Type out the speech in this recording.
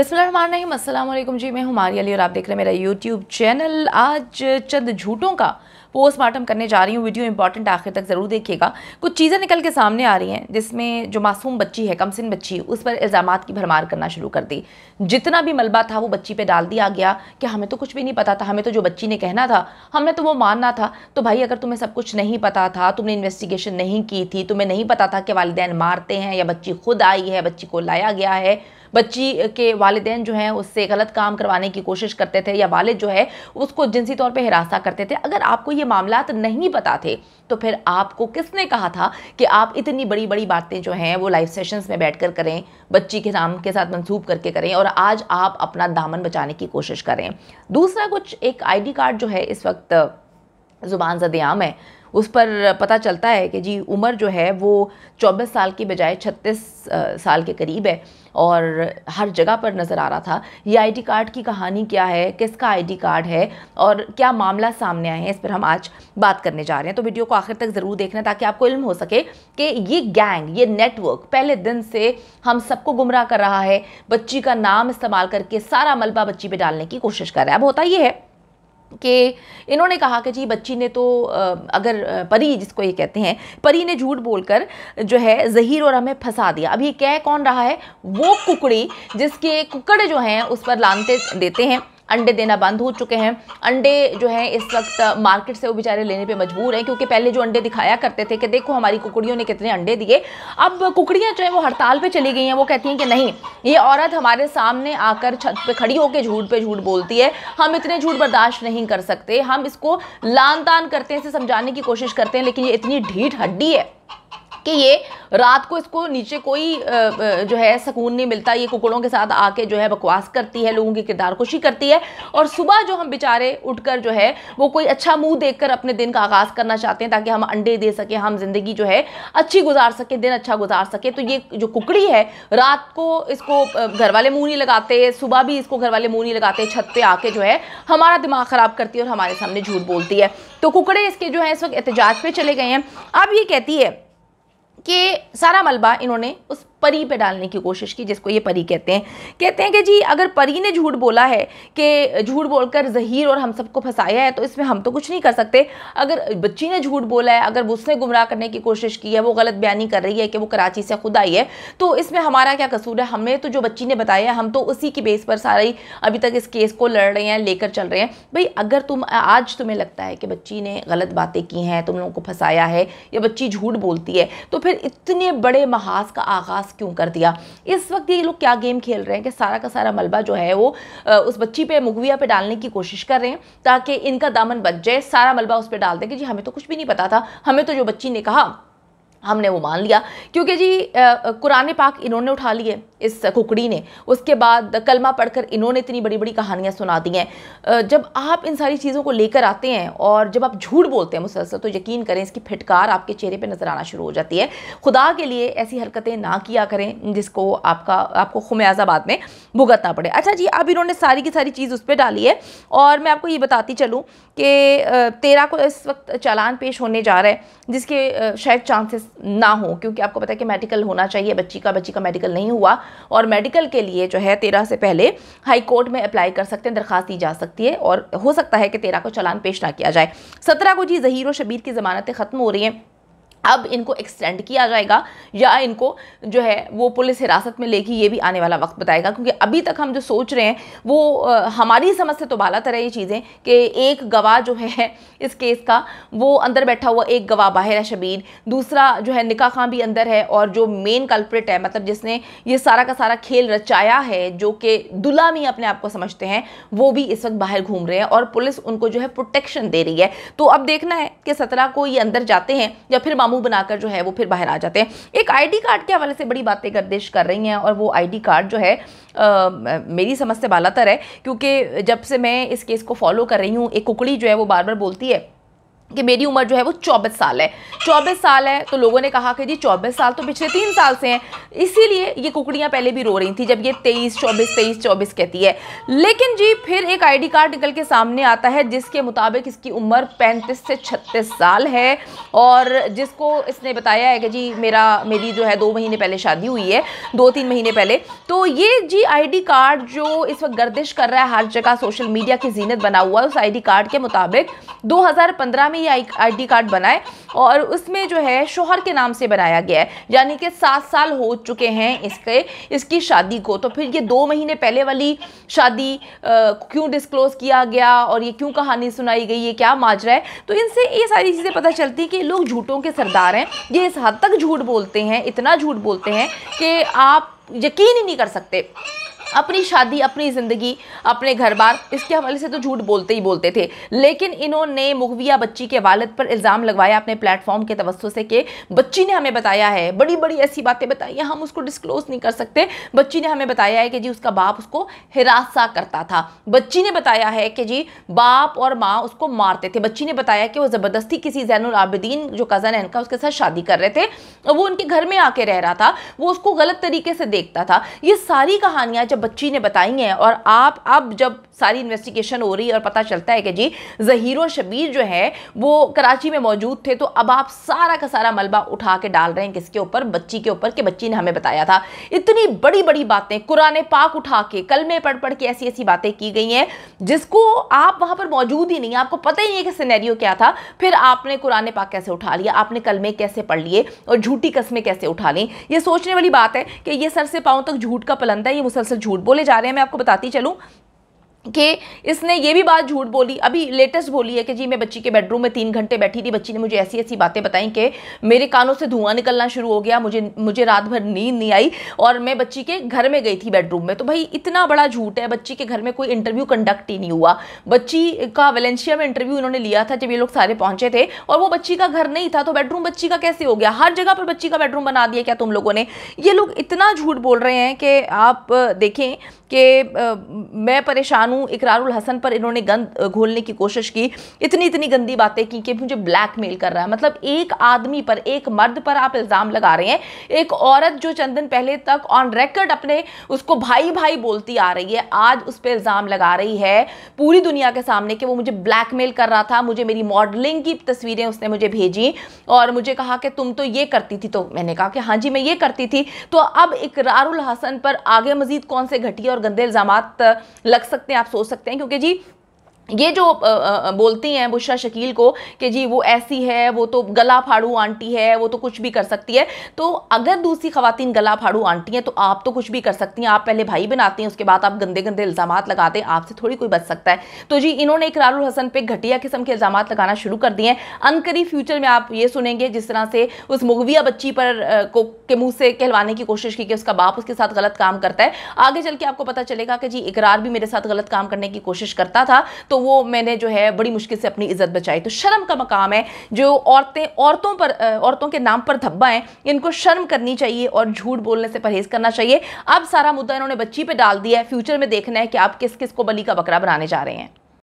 अस्सलाम वालेकुम जी मैं हमारी अली और आप देख रहे हैं मेरा यूट्यूब चैनल आज चंद झूठों का पोस्टमार्टम करने जा रही हूँ वीडियो इंपॉर्टेंट आखिर तक ज़रूर देखिएगा कुछ चीज़ें निकल के सामने आ रही हैं जिसमें जो मासूम बच्ची है कमसिन बच्ची उस पर इल्ज़ाम की भरमार करना शुरू कर दी जितना भी मलबा था वो बच्ची पे डाल दिया गया कि हमें तो कुछ भी नहीं पता था हमें तो जो बच्ची ने कहना था हमने तो वो मानना था तो भाई अगर तुम्हें सब कुछ नहीं पता था तुमने इन्वेस्टिगेशन नहीं की थी तुम्हें नहीं पता था कि वालदेन मारते हैं या बच्ची खुद आई है बच्ची को लाया गया है बच्ची के वालदेन जो हैं उससे गलत काम करवाने की कोशिश करते थे या वालद जो है उसको जिनसी तौर पर हिरासा करते थे अगर आपको ये मामला नहीं पता थे तो फिर आपको किसने कहा था कि आप इतनी बड़ी बड़ी बातें जो हैं वो लाइव सेशंस में बैठकर करें बच्ची के नाम के साथ मंसूब करके करें और आज आप अपना दामन बचाने की कोशिश करें दूसरा कुछ एक आईडी कार्ड जो है इस वक्त ज़ुबान जद आम है उस पर पता चलता है कि जी उम्र जो है वो चौबीस साल की बजाय छत्तीस साल के करीब है और हर जगह पर नज़र आ रहा था ये आईडी कार्ड की कहानी क्या है किसका आईडी कार्ड है और क्या मामला सामने आए हैं इस पर हम आज बात करने जा रहे हैं तो वीडियो को आखिर तक ज़रूर देखना ताकि आपको इल्म हो सके कि ये गैंग ये नेटवर्क पहले दिन से हम सबको गुमराह कर रहा है बच्ची का नाम इस्तेमाल करके सारा मलबा बच्ची पर डालने की कोशिश कर रहा है अब होता ये है कि इन्होंने कहा कि जी बच्ची ने तो अगर परी जिसको ये कहते हैं परी ने झूठ बोलकर जो है जहीर और हमें फंसा दिया अभी कह कौन रहा है वो कुकड़ी जिसके कुकड़े जो हैं उस पर लानते देते हैं अंडे देना बंद हो चुके हैं अंडे जो है इस वक्त मार्केट से वो बेचारे लेने पर मजबूर हैं क्योंकि पहले जो अंडे दिखाया करते थे कि देखो हमारी कुकड़ियों ने कितने अंडे दिए अब कुकड़ियाँ जो है वो हड़ताल पर चली गई हैं वो कहती हैं कि नहीं ये औरत हमारे सामने आकर छत पर खड़ी होकर झूठ पर झूठ बोलती है हम इतने झूठ बर्दाश्त नहीं कर सकते हम इसको लान तान करते हैं इसे समझाने की कोशिश करते हैं लेकिन ये इतनी ढीठ हड्डी है कि ये रात को इसको नीचे कोई जो है सुकून नहीं मिलता ये कुकड़ों के साथ आके जो है बकवास करती है लोगों की किरदार खुशी करती है और सुबह जो हम बेचारे उठकर जो है वो कोई अच्छा मुंह देखकर अपने दिन का आगाज़ करना चाहते हैं ताकि हम अंडे दे सकें हम ज़िंदगी जो है अच्छी गुजार सकें दिन अच्छा गुजार सकें तो ये जो कुकड़ी है रात को इसको घर वाले मुँह नहीं लगाते सुबह भी इसको घर वाले मुँह नहीं लगाते छत पर आके जो है हमारा दिमाग ख़राब करती है और हमारे सामने झूठ बोलती है तो कुकड़े इसके जो है इस वक्त एहतजाज पे चले गए हैं अब ये कहती है कि सारा मलबा इन्होंने उस परी पे डालने की कोशिश की जिसको ये परी कहते हैं कहते हैं कि जी अगर परी ने झूठ बोला है कि झूठ बोलकर जहीर और हम सबको फंसाया है तो इसमें हम तो कुछ नहीं कर सकते अगर बच्ची ने झूठ बोला है अगर उसने गुमराह करने की कोशिश की है वो गलत बयानी कर रही है कि वो कराची से खुद आई है तो इसमें हमारा क्या कसूर है हमें तो जो बच्ची ने बताया हम तो उसी की बेस पर सारा अभी तक इस केस को लड़ रहे हैं लेकर चल रहे हैं भाई अगर तुम आज तुम्हें लगता है कि बच्ची ने गलत बातें की हैं तुम लोगों को फंसाया है या बच्ची झूठ बोलती है तो फिर इतने बड़े महाज का आगाज़ पास क्यों कर दिया इस वक्त ये लोग क्या गेम खेल रहे हैं कि सारा का सारा मलबा जो है वो उस बच्ची पे मुगविया पे डालने की कोशिश कर रहे हैं ताकि इनका दामन बच जाए सारा मलबा उस पर डाल दें कि जी हमें तो कुछ भी नहीं पता था हमें तो जो बच्ची ने कहा हमने वो मान लिया क्योंकि जी कुरान पाक इन्होंने उठा लिए इस कुकड़ी ने उसके बाद कलमा पढ़कर इन्होंने इतनी बड़ी बड़ी कहानियाँ सुना दी हैं जब आप इन सारी चीज़ों को लेकर आते हैं और जब आप झूठ बोलते हैं मुसलसल तो यकीन करें इसकी फिटकार आपके चेहरे पे नज़र आना शुरू हो जाती है खुदा के लिए ऐसी हरकतें ना किया करें जिसको आपका आपको खुमियाजाबाद में भुगतना पड़े अच्छा जी अब इन्होंने सारी की सारी चीज़ उस पर डाली है और मैं आपको ये बताती चलूँ कि तेरह को इस वक्त चालान पेश होने जा रहा है जिसके शायद चांसेस ना हो क्योंकि आपको पता है कि मेडिकल होना चाहिए बच्ची का बच्ची का मेडिकल नहीं हुआ और मेडिकल के लिए जो है तेरह से पहले हाईकोर्ट में अप्लाई कर सकते हैं दरखास्त दी जा सकती है और हो सकता है कि तेरह को चलान पेश ना किया जाए सत्रह को जी जहीर और शबीर की ज़मानतें ख़त्म हो रही हैं अब इनको एक्सटेंड किया जाएगा या इनको जो है वो पुलिस हिरासत में लेगी ये भी आने वाला वक्त बताएगा क्योंकि अभी तक हम जो सोच रहे हैं वो आ, हमारी समझ से तो बाला तरह ये चीज़ें कि एक गवाह जो है इस केस का वो अंदर बैठा हुआ एक गवाह बाहर है शबीर दूसरा जो है निका खां भी अंदर है और जो मेन कल्प्रेट है मतलब जिसने ये सारा का सारा खेल रचाया है जो कि दुला में अपने आप को समझते हैं वो भी इस वक्त बाहर घूम रहे हैं और पुलिस उनको जो है प्रोटेक्शन दे रही है तो अब देखना है कि सत्रह को ये अंदर जाते हैं या फिर मामू मामू बनाकर जो है वो फिर बाहर आ जाते हैं एक आईडी कार्ड के हवाले से बड़ी बातें गर्दिश कर रही हैं और वो आईडी कार्ड जो है आ, मेरी समझ से बालातर है क्योंकि जब से मैं इस केस को फॉलो कर रही हूँ एक कुकड़ी जो है वो बार बार बोलती है कि मेरी उम्र जो है वो चौबीस साल है चौबीस साल है तो लोगों ने कहा कि जी चौबीस साल तो पिछले तीन साल से हैं इसीलिए ये कुकड़ियाँ पहले भी रो रही थी जब ये तेईस चौबीस तेईस चौबीस कहती है लेकिन जी फिर एक आईडी कार्ड निकल के सामने आता है जिसके मुताबिक इसकी उम्र पैंतीस से छत्तीस साल है और जिसको इसने बताया है कि जी मेरा मेरी जो है दो महीने पहले शादी हुई है दो तीन महीने पहले तो ये जी आई कार्ड जो इस वक्त गर्दिश कर रहा है हर जगह सोशल मीडिया की जीनत बना हुआ है उस आई कार्ड के मुताबिक दो में में ये आईडी कार्ड बनाए और उसमें जो है शोहर के नाम से बनाया गया है यानी कि सात साल हो चुके हैं इसके इसकी शादी को तो फिर ये दो महीने पहले वाली शादी क्यों डिस्क्लोज किया गया और ये क्यों कहानी सुनाई गई ये क्या माजरा है तो इनसे ये सारी चीज़ें पता चलती हैं कि लोग झूठों के सरदार हैं ये इस हद तक झूठ बोलते हैं इतना झूठ बोलते हैं कि आप यकीन ही नहीं कर सकते अपनी शादी अपनी ज़िंदगी अपने घर बार इसके हवाले से तो झूठ बोलते ही बोलते थे लेकिन इन्होंने मुगविया बच्ची के वालद पर इल्ज़ाम लगवाया अपने प्लेटफॉर्म के तवसों से कि बच्ची ने हमें बताया है बड़ी बड़ी ऐसी बातें बताई हैं हम उसको डिस्क्लोज़ नहीं कर सकते बच्ची ने हमें बताया है कि जी उसका बाप उसको हिरासा करता था बच्ची ने बताया है कि जी बाप और माँ उसको मारते थे बच्ची ने बताया कि वो ज़बरदस्ती किसी जैन आबिदीन जो कज़न है इनका उसके साथ शादी कर रहे थे वो उनके घर में आके रह रहा था वो उसको गलत तरीके से देखता था ये सारी कहानियाँ जब बच्ची ने बताई हैं और आप अब जब सारी इन्वेस्टिगेशन हो रही है और पता चलता है कि जी जहीर और शबीर जो है वो कराची में मौजूद थे तो अब आप सारा का सारा मलबा उठा के डाल रहे हैं किसके ऊपर बच्ची के ऊपर कि बच्ची ने हमें बताया था इतनी बड़ी बड़ी बातें कुरान पाक उठा के कलमे पढ़ पढ़ के ऐसी ऐसी बातें की गई हैं जिसको आप वहाँ पर मौजूद ही नहीं आपको पता ही नहीं कि सिनेरियो क्या था फिर आपने कुरान पाक कैसे उठा लिया आपने कलमे कैसे पढ़ लिए और झूठी कस्में कैसे उठा ली ये सोचने वाली बात है कि ये सर से पाँव तक झूठ का पलंदा है ये मुसलसल झूठ झूठ बोले जा रहे हैं मैं आपको बताती चलूँ कि इसने ये भी बात झूठ बोली अभी लेटेस्ट बोली है कि जी मैं बच्ची के बेडरूम में तीन घंटे बैठी थी बच्ची ने मुझे ऐसी ऐसी बातें बताई कि मेरे कानों से धुआं निकलना शुरू हो गया मुझे मुझे रात भर नींद नहीं आई और मैं बच्ची के घर में गई थी बेडरूम में तो भाई इतना बड़ा झूठ है बच्ची के घर में कोई इंटरव्यू कंडक्ट ही नहीं हुआ बच्ची का वेलेंशिया में इंटरव्यू इन्होंने लिया था जब ये लोग सारे पहुँचे थे और वो बच्ची का घर नहीं था तो बेडरूम बच्ची का कैसे हो गया हर जगह पर बच्ची का बेडरूम बना दिया क्या तुम लोगों ने ये लोग इतना झूठ बोल रहे हैं कि आप देखें कि मैं परेशान हूँ इकरारुल हसन पर इन्होंने गंद घोलने की कोशिश की इतनी इतनी गंदी बातें की कि मुझे ब्लैकमेल कर रहा है मतलब एक आदमी पर एक मर्द पर आप इल्ज़ाम लगा रहे हैं एक औरत जो चंद दिन पहले तक ऑन रिकॉर्ड अपने उसको भाई भाई बोलती आ रही है आज उस पर इल्ज़ाम लगा रही है पूरी दुनिया के सामने कि वो मुझे ब्लैकमेल कर रहा था मुझे मेरी मॉडलिंग की तस्वीरें उसने मुझे भेजी और मुझे कहा कि तुम तो ये करती थी तो मैंने कहा कि हाँ जी मैं ये करती थी तो अब इकरारुल हसन पर आगे मजीद कौन से घटिया और गंदे इल्ज़ाम लग सकते हैं आप सोच सकते हैं क्योंकि जी ये जो बोलती हैं बुशरा शकील को कि जी वो ऐसी है वो तो गला फाड़ू आंटी है वो तो कुछ भी कर सकती है तो अगर दूसरी खातन गला फाड़ू आंटी हैं तो आप तो कुछ भी कर सकती हैं आप पहले भाई बनाती हैं उसके बाद आप गंदे गंदे इल्ज़ाम लगाते हैं आपसे थोड़ी कोई बच सकता है तो जी इन्होंने इकरारुल हसन पर घटिया किस्म के इल्ज़ाम लगाना शुरू कर दिए हैं अनकरी फ्यूचर में आप ये सुनेंगे जिस तरह से उस मुगविया बच्ची पर को के मुँह से कहलवाने की कोशिश की कि उसका बाप उसके साथ गलत काम करता है आगे चल के आपको पता चलेगा कि जी इकरार भी मेरे साथ गलत काम करने की कोशिश करता था तो तो वो मैंने जो है बड़ी मुश्किल से अपनी इज्जत बचाई तो शर्म का मकाम है जो औरतें औरतों पर औरतों के नाम पर धब्बा है इनको शर्म करनी चाहिए और झूठ बोलने से परहेज करना चाहिए अब सारा मुद्दा इन्होंने बच्ची पे डाल दिया है फ्यूचर में देखना है कि आप किस किस को बली का बकरा बनाने जा रहे हैं